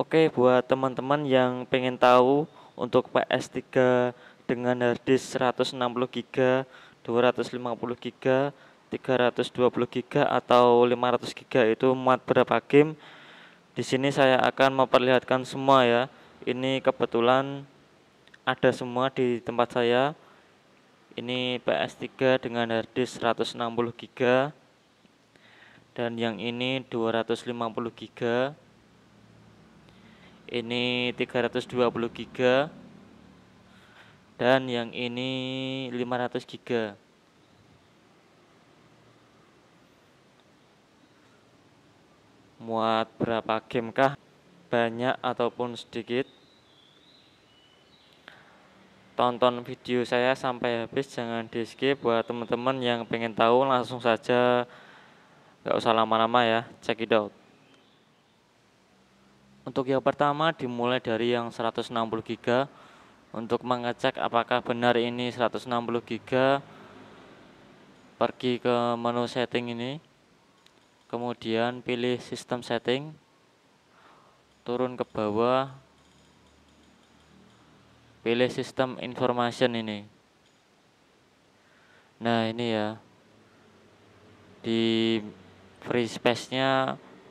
Oke, buat teman-teman yang pengen tahu untuk PS3 dengan harddisk 160 GB, 250 GB, 320 GB atau 500 GB itu muat berapa game? Di sini saya akan memperlihatkan semua ya. Ini kebetulan ada semua di tempat saya. Ini PS3 dengan harddisk 160 GB dan yang ini 250 GB ini 320 GB dan yang ini 500 GB muat berapa game kah banyak ataupun sedikit tonton video saya sampai habis jangan di skip buat teman-teman yang pengen tahu langsung saja nggak usah lama-lama ya check it out untuk yang pertama dimulai dari yang 160 GB untuk mengecek apakah benar ini 160 GB pergi ke menu setting ini kemudian pilih sistem setting turun ke bawah pilih sistem information ini nah ini ya di free space nya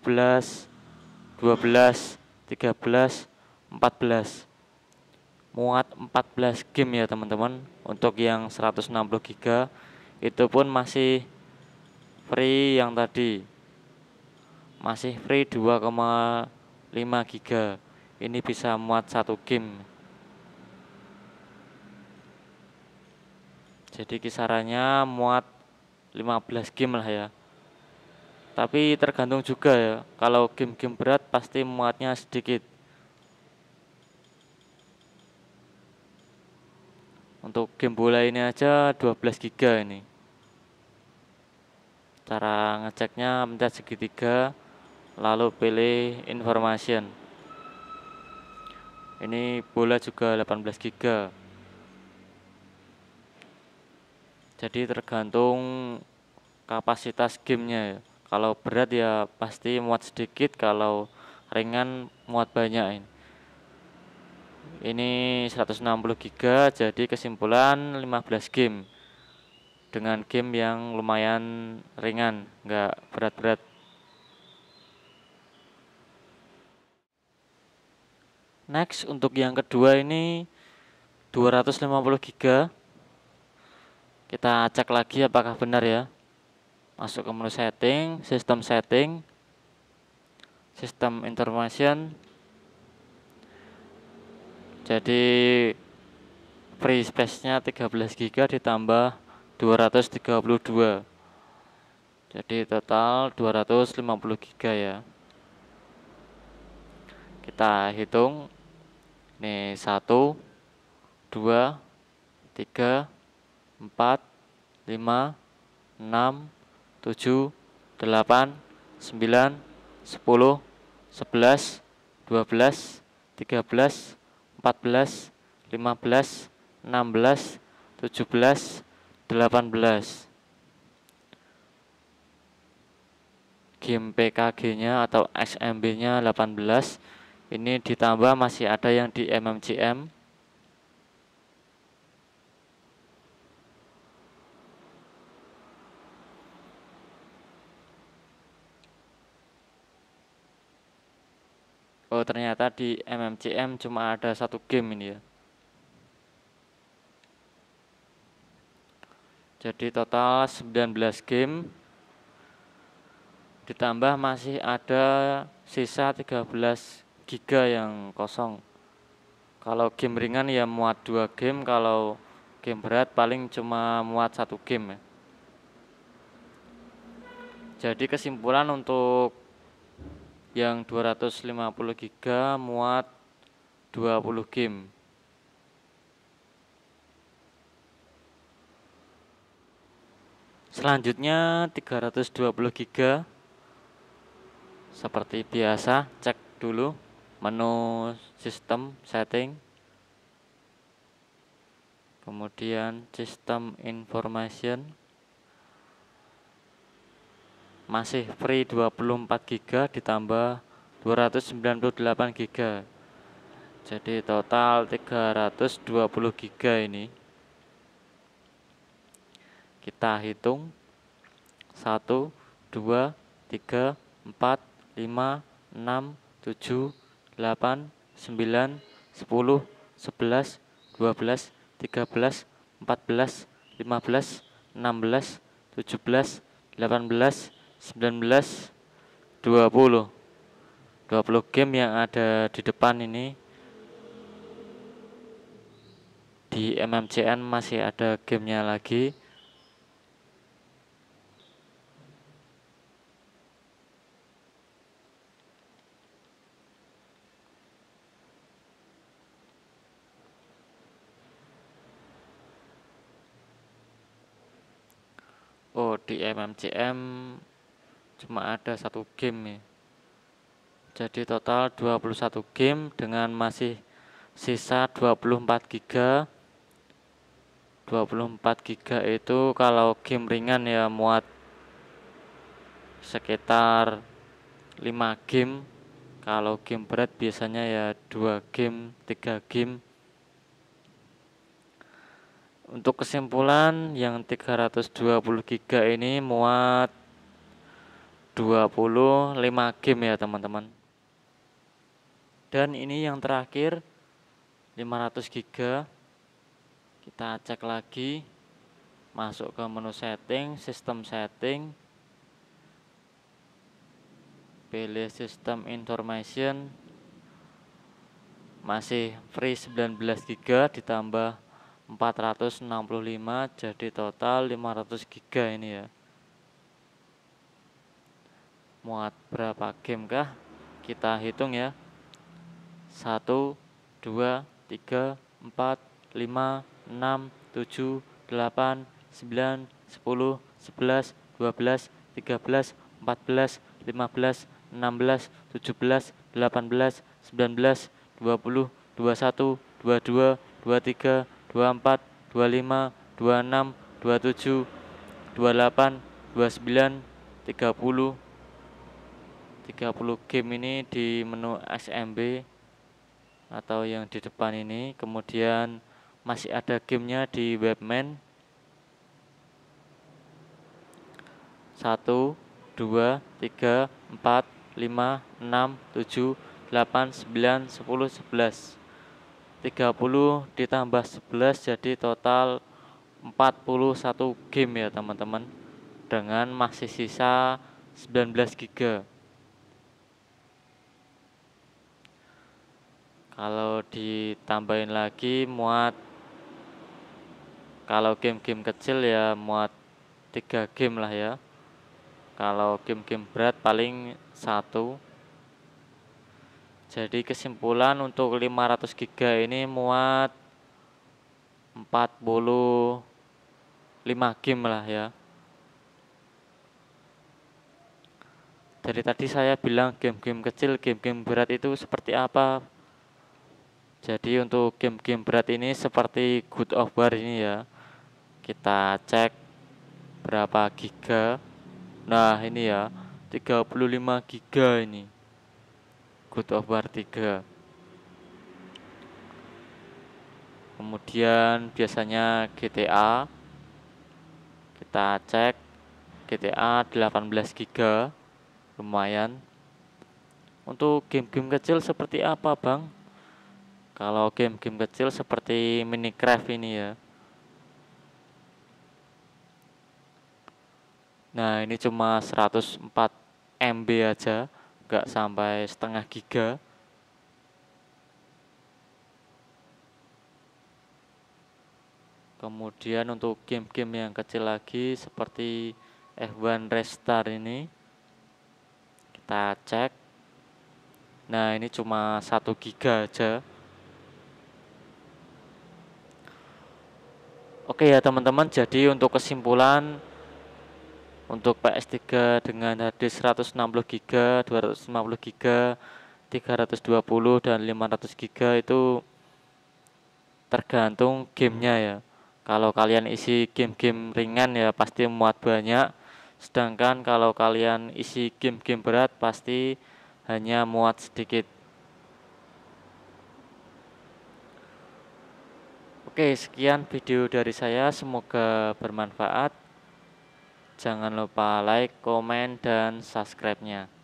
11 12 13 14 muat 14 game ya teman-teman untuk yang 160 giga itu pun masih free yang tadi masih free 2,5 giga ini bisa muat satu game jadi kisarannya muat 15 game lah ya tapi tergantung juga ya kalau game-game berat pasti muatnya sedikit untuk game bola ini aja 12 giga ini cara ngeceknya mencet segitiga lalu pilih information ini bola juga 18 giga jadi tergantung kapasitas gamenya ya kalau berat ya pasti muat sedikit kalau ringan muat banyak ini ini 160 giga jadi kesimpulan 15 game dengan game yang lumayan ringan nggak berat-berat next untuk yang kedua ini 250 giga kita cek lagi apakah benar ya masuk ke menu setting sistem setting sistem information jadi free space nya 13 GB ditambah 232 jadi total 250 GB ya kita hitung nih 1 2 3 4 5 6 7, 8, 9, 10, 11, 12, 13, 14, 15, 16, 17, 18 game PKG-nya atau smb nya 18 ini ditambah masih ada yang di MMGM Oh ternyata di MMCM cuma ada satu game ini ya. Jadi total 19 game ditambah masih ada sisa 13 giga yang kosong. Kalau game ringan ya muat dua game, kalau game berat paling cuma muat satu game ya. Jadi kesimpulan untuk yang 250 GB muat 20 game selanjutnya 320 GB seperti biasa cek dulu menu sistem setting kemudian sistem information masih free 24 GB ditambah 298 GB jadi total 320 GB ini kita hitung 1 2 3 4 5 6 7 8 9 10 11 12 13 14 15 16 17 18 19 20 20 game yang ada di depan ini di MMCN masih ada gamenya lagi Oh di MMCM cuma ada satu game ya. Jadi total 21 game dengan masih sisa 24 giga 24 giga itu kalau game ringan ya muat sekitar 5 game kalau game berat biasanya ya 2 game 3 game untuk kesimpulan yang 320 giga ini muat 25 game ya teman-teman dan ini yang terakhir 500 giga kita cek lagi masuk ke menu setting sistem setting pilih sistem information masih free 19 giga ditambah 465 jadi total 500 giga ini ya muat berapa game kah? Kita hitung ya. 1 2 3 4 5 6 7 8 9 10 11 12 13 14 15 16 17 18 19 20 21 22 23 24 25 26 27 28 29 30 30 game ini di menu SMB atau yang di depan ini kemudian masih ada gamenya di webman 1 2 3 4 5 6 7 8 9 10 11 30 ditambah 11 jadi total 41 game ya teman-teman dengan masih sisa 19 giga kalau ditambahin lagi muat kalau game-game kecil ya muat tiga game lah ya kalau game-game berat paling satu jadi kesimpulan untuk 500 giga ini muat 45 game lah ya dari tadi saya bilang game-game kecil, game-game berat itu seperti apa jadi untuk game-game berat ini seperti Good of War ini ya. Kita cek berapa giga. Nah, ini ya. 35 giga ini. Good of War 3. Kemudian biasanya GTA kita cek GTA 18 giga lumayan untuk game-game kecil seperti apa bang kalau game-game kecil seperti Minecraft ini ya nah ini cuma 104 MB aja nggak sampai setengah giga kemudian untuk game-game yang kecil lagi seperti F1 Restart ini kita cek nah ini cuma 1 giga aja Oke ya teman-teman, jadi untuk kesimpulan untuk PS3 dengan HD 160 GB, 250 GB, 320 dan 500 GB itu tergantung gamenya ya. Kalau kalian isi game-game ringan ya pasti muat banyak. Sedangkan kalau kalian isi game-game berat pasti hanya muat sedikit. Oke, sekian video dari saya. Semoga bermanfaat. Jangan lupa like, komen, dan subscribe-nya.